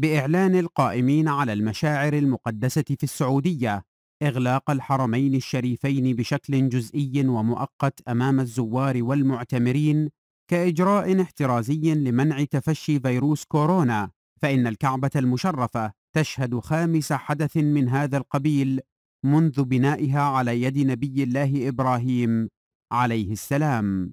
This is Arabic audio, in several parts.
بإعلان القائمين على المشاعر المقدسة في السعودية إغلاق الحرمين الشريفين بشكل جزئي ومؤقت أمام الزوار والمعتمرين كإجراء احترازي لمنع تفشي فيروس كورونا فإن الكعبة المشرفة تشهد خامس حدث من هذا القبيل منذ بنائها على يد نبي الله إبراهيم عليه السلام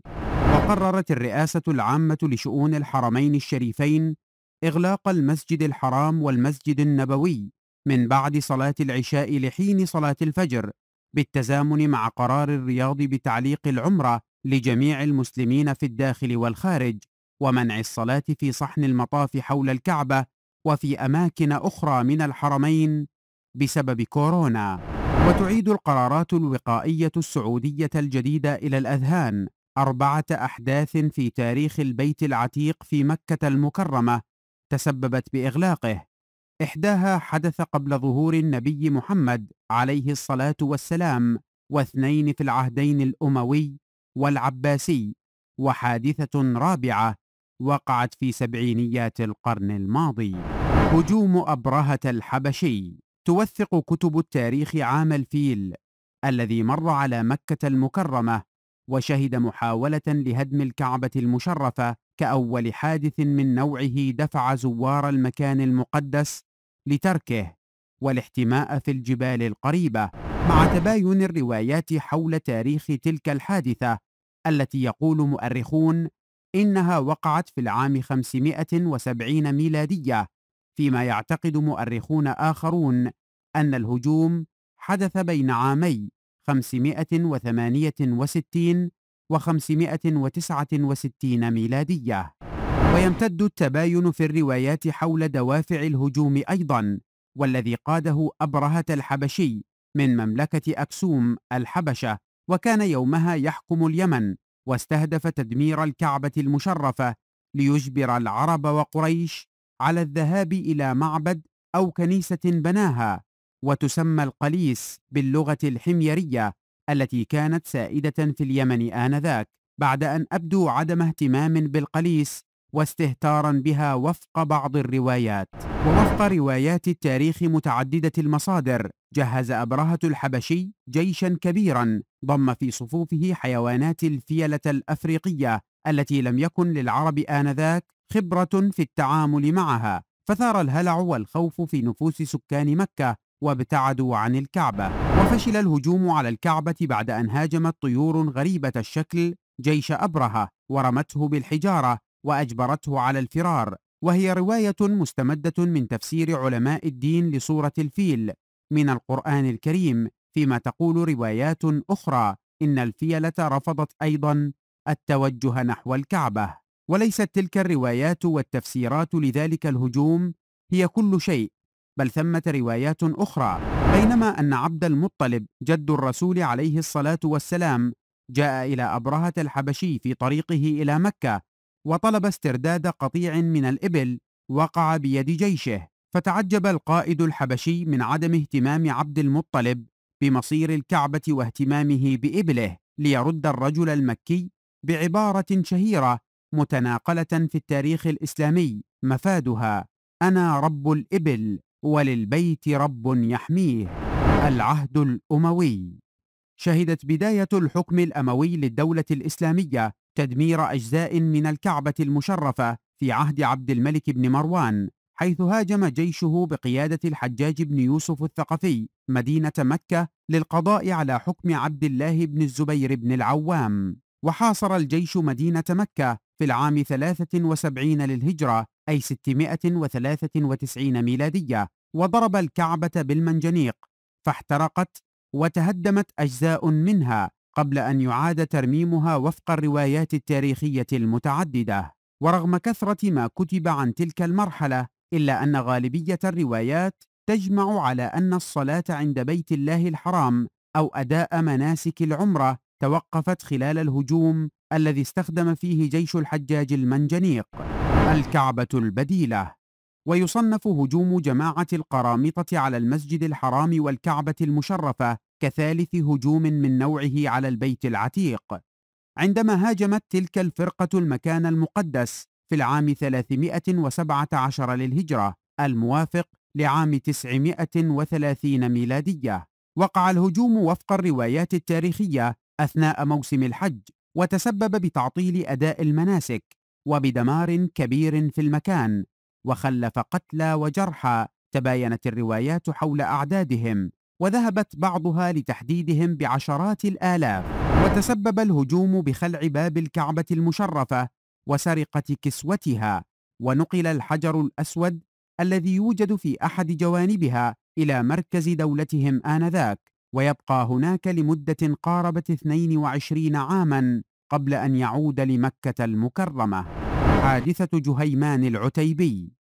وقررت الرئاسة العامة لشؤون الحرمين الشريفين إغلاق المسجد الحرام والمسجد النبوي من بعد صلاة العشاء لحين صلاة الفجر بالتزامن مع قرار الرياض بتعليق العمرة لجميع المسلمين في الداخل والخارج ومنع الصلاة في صحن المطاف حول الكعبة وفي أماكن أخرى من الحرمين بسبب كورونا وتعيد القرارات الوقائية السعودية الجديدة إلى الأذهان أربعة أحداث في تاريخ البيت العتيق في مكة المكرمة تسببت باغلاقه احداها حدث قبل ظهور النبي محمد عليه الصلاه والسلام واثنين في العهدين الاموي والعباسي وحادثه رابعه وقعت في سبعينيات القرن الماضي هجوم ابرهه الحبشي توثق كتب التاريخ عام الفيل الذي مر على مكه المكرمه وشهد محاوله لهدم الكعبه المشرفه كأول حادث من نوعه دفع زوار المكان المقدس لتركه والاحتماء في الجبال القريبة مع تباين الروايات حول تاريخ تلك الحادثة التي يقول مؤرخون إنها وقعت في العام 570 ميلادية فيما يعتقد مؤرخون آخرون أن الهجوم حدث بين عامي 568 وخمسمائة ميلادية ويمتد التباين في الروايات حول دوافع الهجوم أيضا والذي قاده أبرهة الحبشي من مملكة أكسوم الحبشة وكان يومها يحكم اليمن واستهدف تدمير الكعبة المشرفة ليجبر العرب وقريش على الذهاب إلى معبد أو كنيسة بناها وتسمى القليس باللغة الحميرية التي كانت سائدة في اليمن آنذاك بعد أن أبدوا عدم اهتمام بالقليس واستهتارا بها وفق بعض الروايات ووفق روايات التاريخ متعددة المصادر جهز أبرهة الحبشي جيشا كبيرا ضم في صفوفه حيوانات الفيلة الأفريقية التي لم يكن للعرب آنذاك خبرة في التعامل معها فثار الهلع والخوف في نفوس سكان مكة وابتعدوا عن الكعبة وفشل الهجوم على الكعبة بعد أن هاجمت طيور غريبة الشكل جيش أبرهة ورمته بالحجارة وأجبرته على الفرار وهي رواية مستمدة من تفسير علماء الدين لصورة الفيل من القرآن الكريم فيما تقول روايات أخرى إن الفيلة رفضت أيضا التوجه نحو الكعبة وليست تلك الروايات والتفسيرات لذلك الهجوم هي كل شيء بل ثمة روايات أخرى بينما أن عبد المطلب جد الرسول عليه الصلاة والسلام جاء إلى أبرهة الحبشي في طريقه إلى مكة وطلب استرداد قطيع من الإبل وقع بيد جيشه فتعجب القائد الحبشي من عدم اهتمام عبد المطلب بمصير الكعبة واهتمامه بإبله ليرد الرجل المكي بعبارة شهيرة متناقلة في التاريخ الإسلامي مفادها أنا رب الإبل وللبيت رب يحميه العهد الأموي شهدت بداية الحكم الأموي للدولة الإسلامية تدمير أجزاء من الكعبة المشرفة في عهد عبد الملك بن مروان حيث هاجم جيشه بقيادة الحجاج بن يوسف الثقفي مدينة مكة للقضاء على حكم عبد الله بن الزبير بن العوام وحاصر الجيش مدينة مكة في العام 73 للهجرة أي 693 ميلادية وضرب الكعبة بالمنجنيق فاحترقت وتهدمت أجزاء منها قبل أن يعاد ترميمها وفق الروايات التاريخية المتعددة ورغم كثرة ما كتب عن تلك المرحلة إلا أن غالبية الروايات تجمع على أن الصلاة عند بيت الله الحرام أو أداء مناسك العمرة توقفت خلال الهجوم الذي استخدم فيه جيش الحجاج المنجنيق الكعبة البديلة ويصنف هجوم جماعة القرامطة على المسجد الحرام والكعبة المشرفة كثالث هجوم من نوعه على البيت العتيق عندما هاجمت تلك الفرقة المكان المقدس في العام 317 للهجرة الموافق لعام 930 ميلادية وقع الهجوم وفق الروايات التاريخية أثناء موسم الحج وتسبب بتعطيل أداء المناسك وبدمار كبير في المكان وخلف قتلى وجرحى تباينت الروايات حول أعدادهم وذهبت بعضها لتحديدهم بعشرات الآلاف وتسبب الهجوم بخلع باب الكعبة المشرفة وسرقة كسوتها ونقل الحجر الأسود الذي يوجد في أحد جوانبها إلى مركز دولتهم آنذاك ويبقى هناك لمدة قاربت 22 عاما قبل أن يعود لمكة المكرمة حادثة جهيمان العتيبي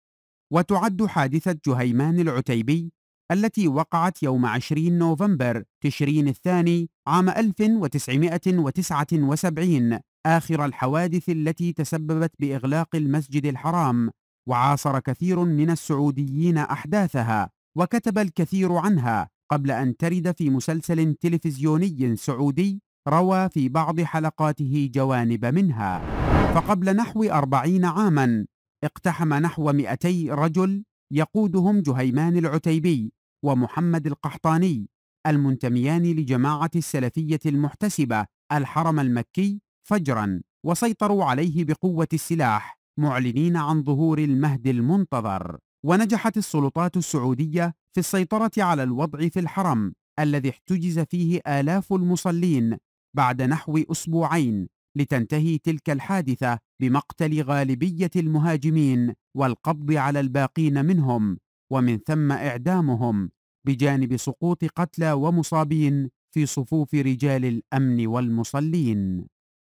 وتعد حادثة جهيمان العتيبي التي وقعت يوم 20 نوفمبر تشرين الثاني عام 1979 آخر الحوادث التي تسببت بإغلاق المسجد الحرام وعاصر كثير من السعوديين أحداثها وكتب الكثير عنها قبل أن ترد في مسلسل تلفزيوني سعودي روى في بعض حلقاته جوانب منها فقبل نحو أربعين عاماً اقتحم نحو 200 رجل يقودهم جهيمان العتيبي ومحمد القحطاني المنتميان لجماعة السلفية المحتسبة الحرم المكي فجرا وسيطروا عليه بقوة السلاح معلنين عن ظهور المهد المنتظر ونجحت السلطات السعودية في السيطرة على الوضع في الحرم الذي احتجز فيه آلاف المصلين بعد نحو أسبوعين لتنتهي تلك الحادثه بمقتل غالبيه المهاجمين والقبض على الباقين منهم ومن ثم اعدامهم بجانب سقوط قتلى ومصابين في صفوف رجال الامن والمصلين